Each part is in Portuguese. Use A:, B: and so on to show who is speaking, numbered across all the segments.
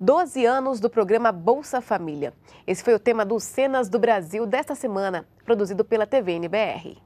A: 12 anos do programa Bolsa Família. Esse foi o tema do Cenas do Brasil desta semana, produzido pela TVNBR.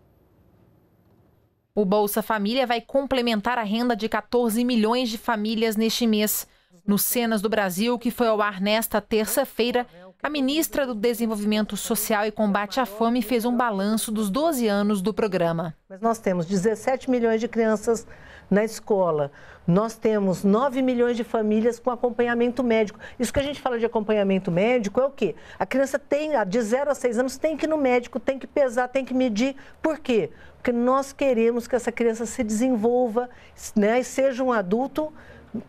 A: O Bolsa Família vai complementar a renda de 14 milhões de famílias neste mês. No Cenas do Brasil, que foi ao ar nesta terça-feira, a ministra do Desenvolvimento Social e Combate à Fome fez um balanço dos 12 anos do programa.
B: Mas nós temos 17 milhões de crianças na escola, nós temos 9 milhões de famílias com acompanhamento médico. Isso que a gente fala de acompanhamento médico é o quê? A criança tem, de 0 a 6 anos, tem que ir no médico, tem que pesar, tem que medir. Por quê? Porque nós queremos que essa criança se desenvolva né, e seja um adulto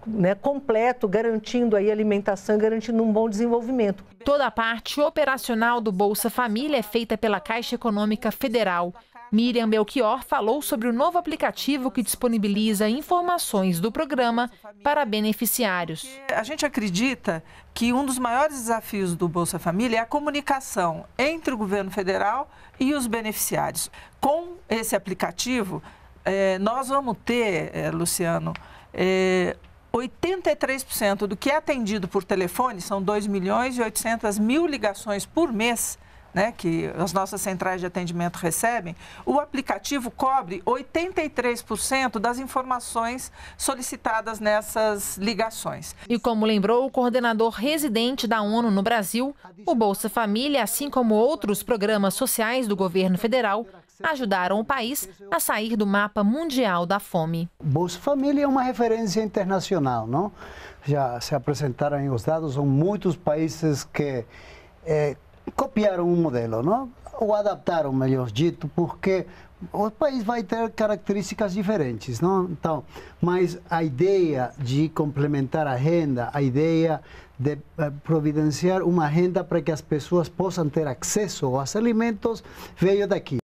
B: né, completo, garantindo aí alimentação, garantindo um bom desenvolvimento.
A: Toda a parte operacional do Bolsa Família é feita pela Caixa Econômica Federal. Miriam Belchior falou sobre o novo aplicativo que disponibiliza informações do programa para beneficiários.
C: A gente acredita que um dos maiores desafios do Bolsa Família é a comunicação entre o governo federal e os beneficiários. Com esse aplicativo, eh, nós vamos ter, eh, Luciano, eh, 83% do que é atendido por telefone, são 2 milhões e 800 mil ligações por mês, né, que as nossas centrais de atendimento recebem, o aplicativo cobre 83% das informações solicitadas nessas ligações.
A: E como lembrou o coordenador residente da ONU no Brasil, o Bolsa Família, assim como outros programas sociais do governo federal, ajudaram o país a sair do mapa mundial da
D: fome. Bolsa Família é uma referência internacional, não? Já se apresentaram os dados, são muitos países que é, copiaram um modelo, não? Ou adaptaram, melhor dito, porque o país vai ter características diferentes, não? Então, mas a ideia de complementar a renda, a ideia de eh, providenciar uma renda para que as pessoas possam ter acesso aos alimentos veio daqui.